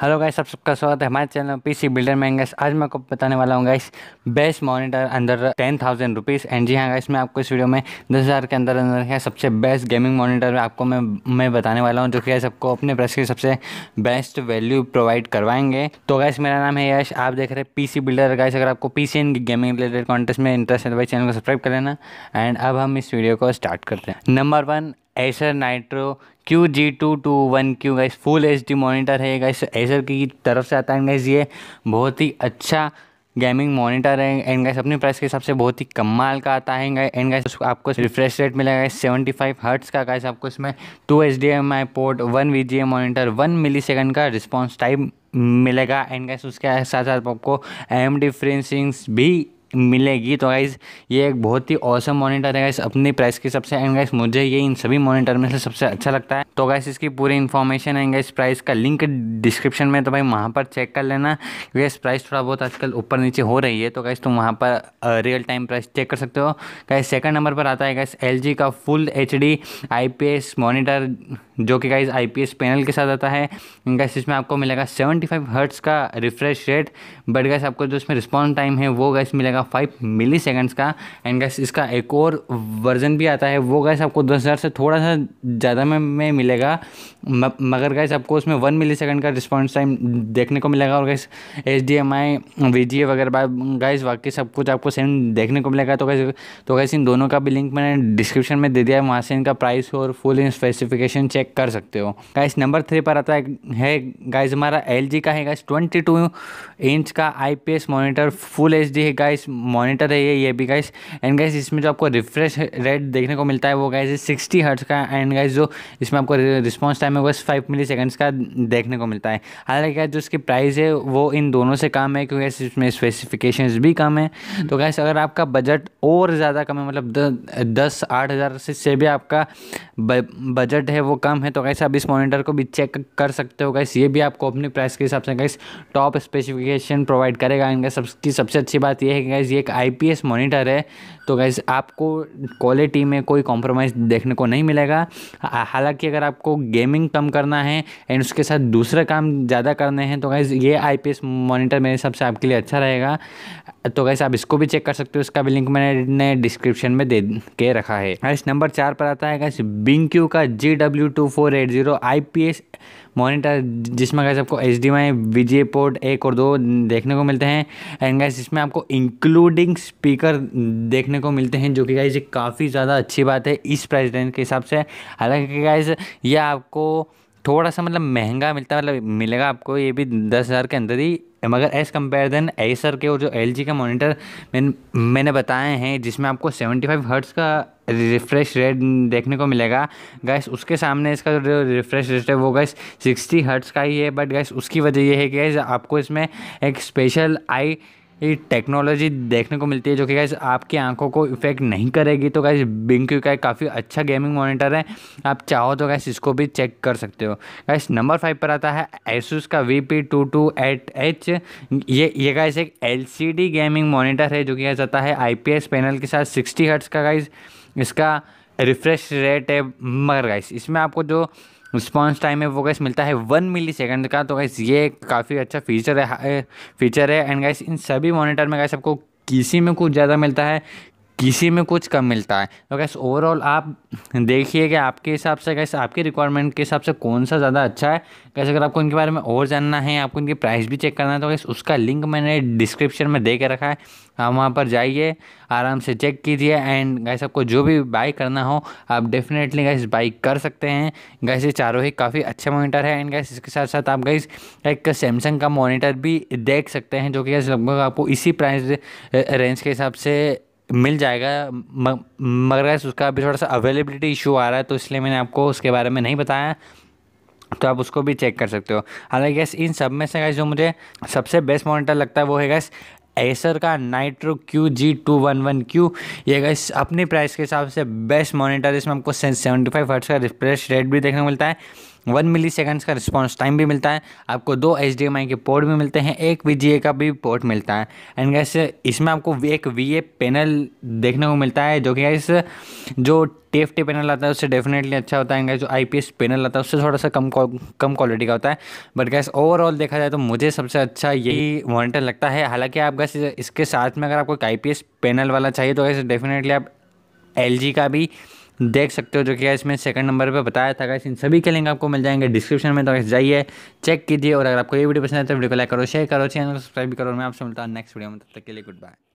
hello guys आप सबका स्वागत है हमारे चैनल पीसी बिल्डर में गाइस आज मैं आपको बताने वाला हूँ गाइस बेस्ट मॉनिटर अंदर टेन थाउजेंड रुपीज़ एंड जी हाँ गाइस मैं आपको इस वीडियो में दस हज़ार के अंदर अंदर है सबसे बेस्ट गेमिंग मॉनिटर आपको मैं मैं बताने वाला हूँ जो कि गैस आपको अपने प्रेस की सबसे बेस्ट वैल्यू प्रोवाइड करवाएंगे तो गाइस मेरा नाम है यश आप देख रहे हैं पी बिल्डर गाइस अगर आपको P C gaming related contest में इंटरेस्ट है तो भाई चैनल को सब्सक्राइब कर लेना एंड अब हम इस वीडियो को स्टार्ट करते हैं number one Acer Nitro Q G two two one Q guys full H D monitor है गाइस एसर की तरफ से आता है गाइस ये बहुत ही अच्छा गेमिंग मॉनिटर है एंड गाइस अपने प्राइस के हिसाब से बहुत ही कमाल का आता है एंड गाइस आपको रिफ्रेश रेट मिलेगा सेवेंटी फाइव हर्ट्स का गाइस आपको इसमें two H D M I port one V G M monitor one millisecond का रिस्पॉन्स टाइम मिलेगा एंड गाइस उसके साथ साथ आपको एम डी फ्रेंसिंग्स भी मिलेगी तो गाइज़ ये एक बहुत ही औसम मॉनिटर है गाइस अपनी प्राइस के सबसे एंड गाइस मुझे ये इन सभी मॉनिटर में से सबसे अच्छा लगता है तो गाइस इसकी पूरी इन्फॉर्मेशन है गाइस प्राइस का लिंक डिस्क्रिप्शन में तो भाई वहाँ पर चेक कर लेना गैस प्राइस थोड़ा बहुत आजकल ऊपर नीचे हो रही है तो गैस तुम वहाँ पर रियल टाइम प्राइस चेक कर सकते हो गाइस सेकंड नंबर पर आता है गैस एल का फुल एच डी मॉनिटर जो कि गाइज आई पैनल के साथ आता है गैस इसमें आपको मिलेगा सेवेंटी फाइव हर्ट्स का रिफ्रेश रेट बट गैस आपको जो इसमें रिस्पॉन्स टाइम है वो गैस मिलेगा फाइव मिली का एंड गैस इसका एक और वर्जन भी आता है वो गैस आपको दस हज़ार से थोड़ा सा ज़्यादा में, में मिलेगा म, मगर गैस आपको उसमें वन मिली सेकेंड का रिस्पॉन्स टाइम देखने को मिलेगा और guys H D M I V G A वगैरह गैस बाकी सब कुछ आपको सेम देखने को मिलेगा तो कैसे तो कैसे इन दोनों का भी लिंक मैंने डिस्क्रिप्शन में दे दिया है वहाँ से इनका प्राइस और फुल इन स्पेसिफिकेशन चेक कर सकते हो गाइस नंबर थ्री पर आता है गाइज हमारा एल जी का है गाइस ट्वेंटी टू इंच का I P S monitor full H D है गाइस मॉनिटर है ये ये भी गाइस एंड गाइस इसमें जो आपको रिफ्रेश रेट देखने को मिलता है वो गाइस सिक्सटी हर्ट्स का एंड गाइस जो इसमें आपको रिस्पॉन्स टाइम है वो फाइव मिली सेकेंड्स का देखने को मिलता है हालांकि गाइस जो इसकी प्राइस है वो इन दोनों से कम है क्योंकि इसमें स्पेसिफिकेशन भी कम है तो गाइस अगर आपका बजट और ज़्यादा कम है मतलब दस आठ हज़ार से, भी आपका बजट है वो कम है तो कैसे आप इस मॉनिटर को भी चेक कर सकते हो गैस ये भी आपको अपनी प्राइस के हिसाब से गैस टॉप स्पेसिफिकेशन प्रोवाइड करेगा इनका सबकी सबसे अच्छी बात यह है कि गाइज़ ये एक आईपीएस मॉनिटर है तो गाइज़ आपको क्वालिटी में कोई कॉम्प्रोमाइज़ देखने को नहीं मिलेगा हालांकि अगर आपको गेमिंग कम करना है एंड उसके साथ दूसरा काम ज़्यादा करने हैं तो गाइज़ ये आईपीएस मॉनिटर मेरे हिसाब से आपके लिए अच्छा रहेगा तो गाइस आप इसको भी चेक कर सकते हो इसका भी लिंक मैंने डिस्क्रिप्शन में दे के रखा है गाइस नंबर चार पर आता है गाइस बिंक्यू का G W two four eight zero I P S monitor जिसमें गैस आपको एच डी वाई पोर्ट एक और दो देखने को मिलते हैं एंड गैस इसमें आपको इंक्लूडिंग स्पीकर देखने को मिलते हैं जो कि गाइज काफ़ी ज़्यादा अच्छी बात है इस प्राइस रेंज के हिसाब से हालांकि गाइज ये आपको थोड़ा सा मतलब महंगा मिलता है मतलब मिलेगा आपको ये भी दस हज़ार के अंदर ही मगर एस कम्पेयर देन एसर के और जो एल जी का मोनीटर मैंने मैंने बताए हैं जिसमें आपको सेवेंटी फाइव हर्ट्स का रिफ्रेश रेट देखने को मिलेगा गैस उसके सामने इसका जो रिफ्रेश रेट है वो गैस सिक्सटी हर्ट्स का ही है बट गैस उसकी वजह ये है कि गैस आपको इसमें एक स्पेशल आई ये टेक्नोलॉजी देखने को मिलती है जो कि गैस आपकी आंखों को इफेक्ट नहीं करेगी तो गैस बिंक्यू का काफ़ी अच्छा गेमिंग मॉनिटर है आप चाहो तो गैस इसको भी चेक कर सकते हो गैस नंबर फाइव पर आता है एसूस का V P two two eight H ये ये गैस एक L C D gaming monitor है जो कि गैस आता है आई पी एस पैनल के साथ सिक्सटी हर्ट्स का गैस इसका रिफ्रेश रेट है मगर गाइस इसमें आपको जो रिस्पॉन्स टाइम है वो गैस मिलता है वन मिली सेकेंड का तो गैस ये काफ़ी अच्छा फीचर है फीचर है एंड गैस इन सभी मॉनिटर में गैस आपको किसी में कुछ ज़्यादा मिलता है किसी में कुछ कम मिलता है तो गैस ओवरऑल आप देखिए कि आपके हिसाब से गैस आपके रिक्वायरमेंट के हिसाब से कौन सा ज़्यादा अच्छा है कैसे अगर आपको इनके बारे में और जानना है आपको इनकी प्राइस भी चेक करना है तो कैसे उसका लिंक मैंने डिस्क्रिप्शन में दे के रखा है आप वहाँ पर जाइए आराम से चेक कीजिए एंड गैस आपको जो भी बाई करना हो आप डेफिनेटली गैस बाई कर सकते हैं गैस ये चारों ही काफ़ी अच्छे मोनीटर है एंड गैस इसके साथ साथ आप गैस एक सैमसंग का मोनीटर भी देख सकते हैं जो कि लगभग आपको इसी प्राइस रेंज के हिसाब से मिल जाएगा मगर उसका अभी थोड़ा सा अवेलेबिलिटी इशू आ रहा है तो इसलिए मैंने आपको उसके बारे में नहीं बताया तो आप उसको भी चेक कर सकते हो हालांकि गैस इन सब में से गैस जो मुझे सबसे बेस्ट मॉनिटर लगता है वो है गैस एसर का Nitro Q G two one one Q ये गैस अपने प्राइस के हिसाब से बेस्ट मॉनिटर इसमें हमको सेवेंटी फाइव हर्ट्स का रिफ्रेश रेट भी देखने को मिलता है वन मिली सेकेंड्स का रिस्पॉन्स टाइम भी मिलता है आपको दो एच के पोर्ट भी मिलते हैं एक वी का भी पोर्ट मिलता है एंड गैस इसमें आपको एक वी पैनल देखने को मिलता है जो कि गैस जो टेफ टी पैनल आता है उससे डेफिनेटली अच्छा होता है जो आई पी एस पैनल आता है उससे थोड़ा सा कम कम क्वालिटी का होता है बट गैस ओवरऑल देखा जाए तो मुझे सबसे अच्छा यही मॉनिटर लगता है हालांकि आप गैस इसके साथ में अगर आपको एक आई पी एस पैनल वाला चाहिए तो गैस डेफिनेटली आप एल जी का भी देख सकते हो जो कि इसमें सेकंड नंबर पे बताया था इन सभी के लिंक आपको मिल जाएंगे डिस्क्रिप्शन में तो जाइए चेक कीजिए और अगर आपको ये वीडियो पसंद है तो वीडियो को लाइक करो शेयर करो चैनल को सब्सक्राइब भी करो मैं आपसे मिलता हूँ नेक्स्ट वीडियो में तब तक के लिए गुड बाय